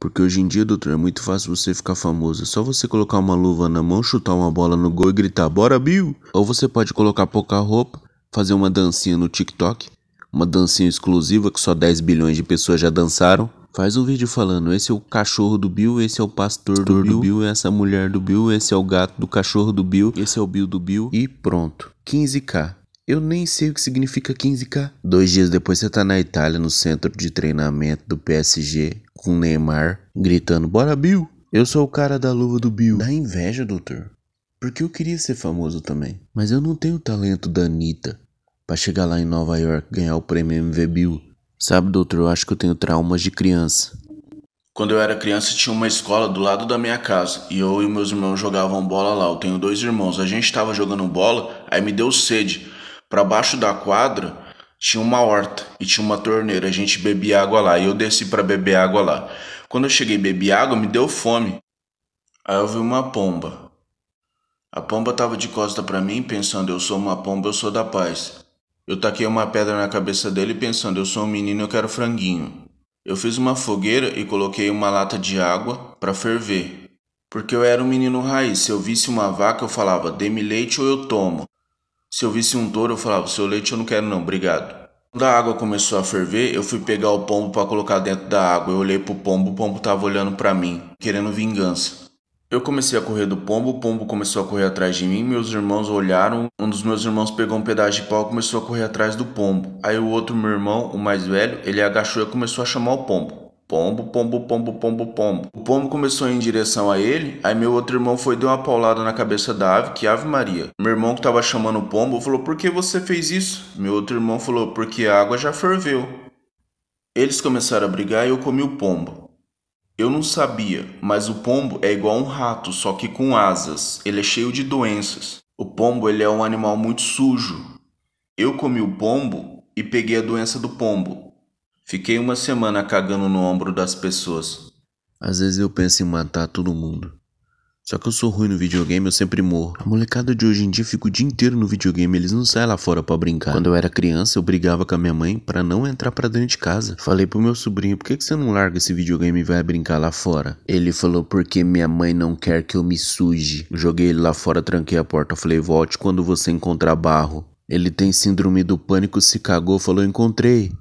Porque hoje em dia, doutor, é muito fácil você ficar famoso. É só você colocar uma luva na mão, chutar uma bola no gol e gritar, bora Bill! Ou você pode colocar pouca roupa, fazer uma dancinha no TikTok, uma dancinha exclusiva que só 10 bilhões de pessoas já dançaram. Faz um vídeo falando, esse é o cachorro do Bill, esse é o pastor do, do Bill, Bill, essa mulher do Bill, esse é o gato do cachorro do Bill, esse é o Bill do Bill e pronto. 15k. Eu nem sei o que significa 15k. Dois dias depois você tá na Itália, no centro de treinamento do PSG, com Neymar, gritando: Bora, Bill! Eu sou o cara da luva do Bill. Dá inveja, doutor. Porque eu queria ser famoso também. Mas eu não tenho o talento da Anitta pra chegar lá em Nova York ganhar o prêmio MV Bill. Sabe, doutor, eu acho que eu tenho traumas de criança. Quando eu era criança, tinha uma escola do lado da minha casa e eu e meus irmãos jogavam bola lá. Eu tenho dois irmãos. A gente estava jogando bola, aí me deu sede. Para baixo da quadra tinha uma horta e tinha uma torneira. A gente bebia água lá e eu desci para beber água lá. Quando eu cheguei bebi água, me deu fome. Aí eu vi uma pomba. A pomba tava de costa para mim, pensando: eu sou uma pomba, eu sou da paz. Eu taquei uma pedra na cabeça dele, pensando: eu sou um menino, eu quero franguinho. Eu fiz uma fogueira e coloquei uma lata de água para ferver. Porque eu era um menino raiz, se eu visse uma vaca, eu falava: dê-me leite ou eu tomo. Se eu visse um touro, eu falava: seu leite eu não quero, não, obrigado. Quando a água começou a ferver, eu fui pegar o pombo para colocar dentro da água. Eu olhei pro pombo, o pombo tava olhando para mim, querendo vingança. Eu comecei a correr do pombo, o pombo começou a correr atrás de mim, meus irmãos olharam, um dos meus irmãos pegou um pedaço de pau e começou a correr atrás do pombo. Aí o outro meu irmão, o mais velho, ele agachou e começou a chamar o pombo. Pombo, pombo, pombo, pombo, pombo. O pombo começou em direção a ele, aí meu outro irmão foi deu uma paulada na cabeça da ave, que é ave Maria. Meu irmão que tava chamando o pombo falou: Por que você fez isso? Meu outro irmão falou: Porque a água já ferveu. Eles começaram a brigar e eu comi o pombo. Eu não sabia, mas o pombo é igual um rato, só que com asas. Ele é cheio de doenças. O pombo ele é um animal muito sujo. Eu comi o pombo e peguei a doença do pombo. Fiquei uma semana cagando no ombro das pessoas. Às vezes eu penso em matar todo mundo. Só que eu sou ruim no videogame, eu sempre morro. A molecada de hoje em dia fica o dia inteiro no videogame, eles não saem lá fora para brincar. Quando eu era criança, eu brigava com a minha mãe para não entrar para dentro de casa. Falei pro meu sobrinho, por que, que você não larga esse videogame e vai brincar lá fora? Ele falou, porque minha mãe não quer que eu me suje. Joguei ele lá fora, tranquei a porta, falei, volte quando você encontrar barro. Ele tem síndrome do pânico, se cagou, falou, encontrei.